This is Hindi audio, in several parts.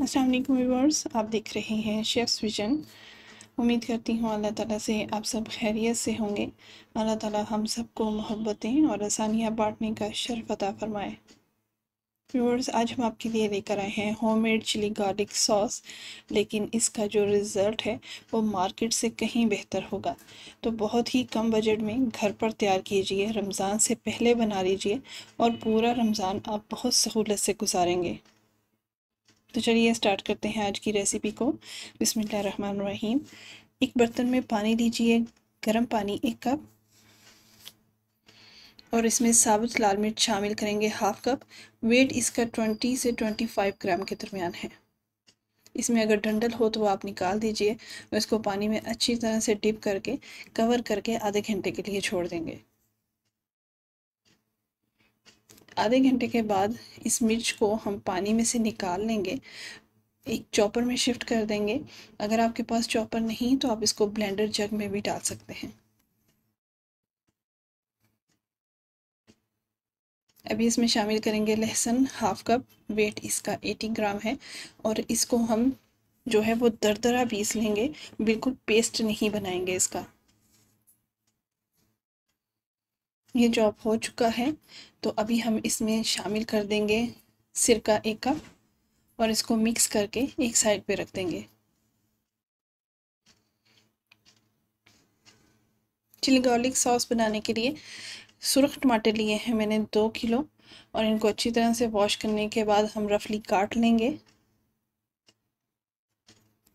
असलम व्यूवर्स आप देख रहे हैं शेफ़्स विजन उम्मीद करती हूँ अल्लाह ताला से आप सब खैरियत से होंगे अल्लाह ताला हम सबको मोहब्बतें और आसानियाँ बांटने का शर्फ अता फरमाए व्यूवर्स आज हम आपके लिए लेकर आए हैं होममेड चिली गार्लिक सॉस लेकिन इसका जो रिज़ल्ट है वो मार्केट से कहीं बेहतर होगा तो बहुत ही कम बजट में घर पर तैयार कीजिए रमज़ान से पहले बना लीजिए और पूरा रमज़ान आप बहुत सहूलत से गुजारेंगे तो चलिए स्टार्ट करते हैं आज की रेसिपी को बिसमीम एक बर्तन में पानी लीजिए गर्म पानी एक कप और इसमें साबुत लाल मिर्च शामिल करेंगे हाफ कप वेट इसका ट्वेंटी से ट्वेंटी फाइव ग्राम के दरमियान है इसमें अगर डंडल हो तो आप निकाल दीजिए और इसको पानी में अच्छी तरह से डिप करके कवर करके आधे घंटे के लिए छोड़ देंगे आधे घंटे के बाद इस मिर्च को हम पानी में से निकाल लेंगे एक चॉपर में शिफ्ट कर देंगे अगर आपके पास चॉपर नहीं तो आप इसको ब्लेंडर जग में भी डाल सकते हैं अभी इसमें शामिल करेंगे लहसुन हाफ कप वेट इसका 80 ग्राम है और इसको हम जो है वो दरदरा पीस लेंगे बिल्कुल पेस्ट नहीं बनाएंगे इसका ये जॉब हो चुका है तो अभी हम इसमें शामिल कर देंगे सिरका एक कप और इसको मिक्स करके एक साइड पे रख देंगे चिली गार्लिक सॉस बनाने के लिए सुरख टमाटर लिए हैं मैंने दो किलो और इनको अच्छी तरह से वॉश करने के बाद हम रफली काट लेंगे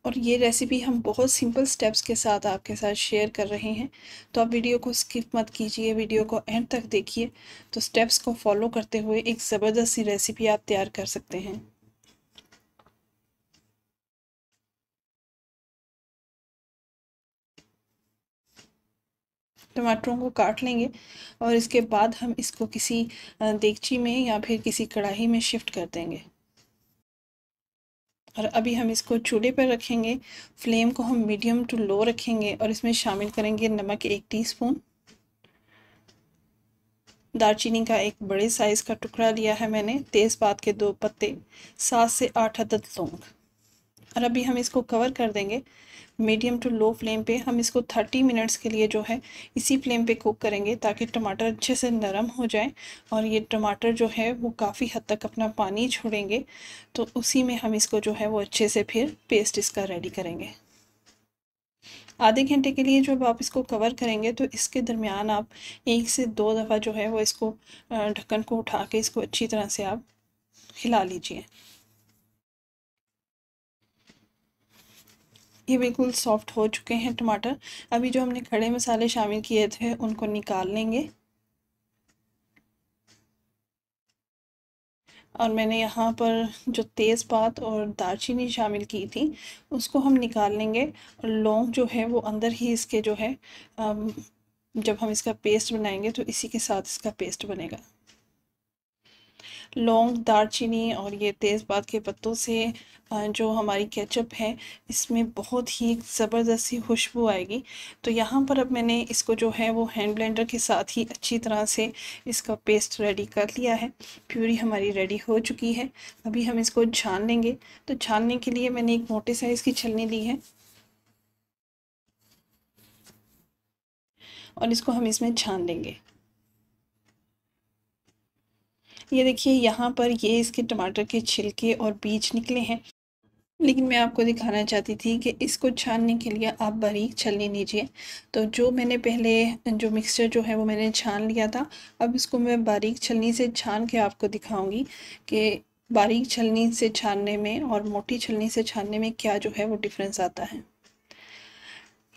और ये रेसिपी हम बहुत सिंपल स्टेप्स के साथ आपके साथ शेयर कर रहे हैं तो आप वीडियो को स्किप मत कीजिए वीडियो को एंड तक देखिए तो स्टेप्स को फॉलो करते हुए एक ज़बरदस्त सी रेसिपी आप तैयार कर सकते हैं टमाटरों को काट लेंगे और इसके बाद हम इसको किसी देगची में या फिर किसी कढ़ाई में शिफ्ट कर देंगे और अभी हम इसको चूल्हे पर रखेंगे फ्लेम को हम मीडियम टू लो रखेंगे और इसमें शामिल करेंगे नमक एक टीस्पून दालचीनी का एक बड़े साइज़ का टुकड़ा लिया है मैंने तेज़पात के दो पत्ते सात से आठ अदद लौंग और अभी हम इसको कवर कर देंगे मीडियम टू लो फ्लेम पे हम इसको थर्टी मिनट्स के लिए जो है इसी फ्लेम पे कुक करेंगे ताकि टमाटर अच्छे से नरम हो जाए और ये टमाटर जो है वो काफ़ी हद तक अपना पानी छोड़ेंगे तो उसी में हम इसको जो है वो अच्छे से फिर पेस्ट इसका रेडी करेंगे आधे घंटे के लिए जब आप इसको कवर करेंगे तो इसके दरमियान आप एक से दो दफ़ा जो है वो इसको ढक्कन को उठा के इसको अच्छी तरह से आप हिला लीजिए ये बिल्कुल सॉफ्ट हो चुके हैं टमाटर अभी जो हमने खड़े मसाले शामिल किए थे उनको निकाल लेंगे और मैंने यहाँ पर जो तेज़पात और दालचीनी शामिल की थी उसको हम निकाल लेंगे और लौंग जो है वो अंदर ही इसके जो है जब हम इसका पेस्ट बनाएंगे तो इसी के साथ इसका पेस्ट बनेगा लौंग दारचीनी और ये तेज़पात के पत्तों से जो हमारी केचप है इसमें बहुत ही जबरदस्ती खुशबू आएगी तो यहाँ पर अब मैंने इसको जो है वो हैंड ब्लेंडर के साथ ही अच्छी तरह से इसका पेस्ट रेडी कर लिया है प्यूरी हमारी रेडी हो चुकी है अभी हम इसको छान लेंगे तो छानने के लिए मैंने एक मोटे साइज़ की छलनी ली है और इसको हम इसमें छान लेंगे ये देखिए यहाँ पर ये इसके टमाटर के छिलके और बीज निकले हैं लेकिन मैं आपको दिखाना चाहती थी कि इसको छानने के लिए आप बारीक छलनी लीजिए तो जो मैंने पहले जो मिक्सचर जो है वो मैंने छान लिया था अब इसको मैं बारीक छलनी से छान के आपको दिखाऊंगी कि बारीक छलनी से छानने में और मोटी छलनी से छानने में क्या जो है वो डिफरेंस आता है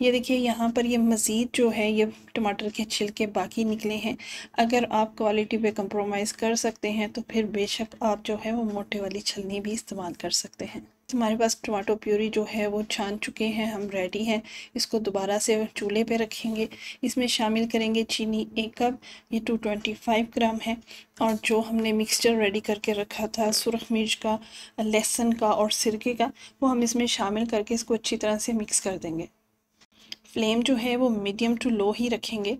ये देखिए यहाँ पर ये मज़ीद जो है ये टमाटर के छिलके बाकी निकले हैं अगर आप क्वालिटी पे कंप्रोमाइज़ कर सकते हैं तो फिर बेशक आप जो है वो मोटे वाली छलनी भी इस्तेमाल कर सकते हैं हमारे पास टमाटो प्यूरी जो है वो छान चुके हैं हम रेडी हैं इसको दोबारा से चूल्हे पे रखेंगे इसमें शामिल करेंगे चीनी एक कप ये 225 ग्राम है और जो हमने मिक्सचर रेडी करके रखा था सुरख मिर्च का लहसुन का और सिरके का वो हम इसमें शामिल करके इसको अच्छी तरह से मिक्स कर देंगे फ्लेम जो है वो मीडियम टू लो ही रखेंगे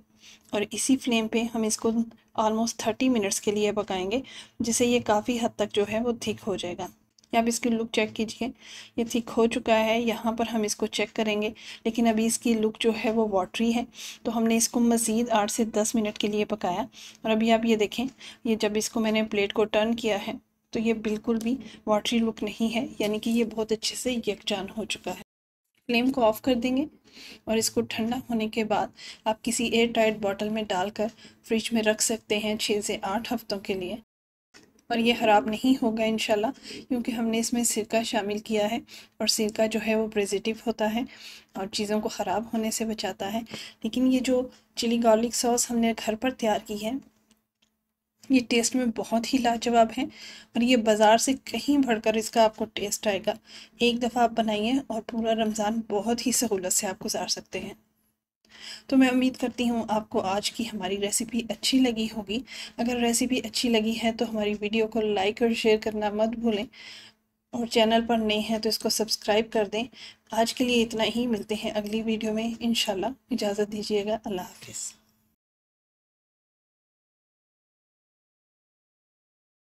और इसी फ्लेम पे हम इसको ऑलमोस्ट थर्टी मिनट्स के लिए पकाएंगे जिससे ये काफ़ी हद तक जो है वो थिक हो जाएगा आप इसकी लुक चेक कीजिए ये थिक हो चुका है यहाँ पर हम इसको चेक करेंगे लेकिन अभी इसकी लुक जो है वो वाटरी है तो हमने इसको मज़ीद आठ से दस मिनट के लिए पकाया और अभी आप ये देखें ये जब इसको मैंने प्लेट को टर्न किया है तो ये बिल्कुल भी वाटरी लुक नहीं है यानी कि ये बहुत अच्छे से यकजान हो चुका है फ्लेम को ऑफ कर देंगे और इसको ठंडा होने के बाद आप किसी एयर टाइट बॉटल में डालकर फ्रिज में रख सकते हैं छः से आठ हफ्तों के लिए और ये ख़राब नहीं होगा इन क्योंकि हमने इसमें सिरका शामिल किया है और सिरका जो है वो प्रेजिटिव होता है और चीज़ों को ख़राब होने से बचाता है लेकिन ये जो चिली गार्लिक सॉस हमने घर पर तैयार की है ये टेस्ट में बहुत ही लाजवाब है और ये बाज़ार से कहीं बढ़कर इसका आपको टेस्ट आएगा एक दफ़ा आप बनाइए और पूरा रमज़ान बहुत ही सहूलत से आप गुजार सकते हैं तो मैं उम्मीद करती हूँ आपको आज की हमारी रेसिपी अच्छी लगी होगी अगर रेसिपी अच्छी लगी है तो हमारी वीडियो को लाइक और शेयर करना मत भूलें और चैनल पर नए हैं तो इसको सब्सक्राइब कर दें आज के लिए इतना ही मिलते हैं अगली वीडियो में इन इजाज़त दीजिएगा अल्लाह हाफिज़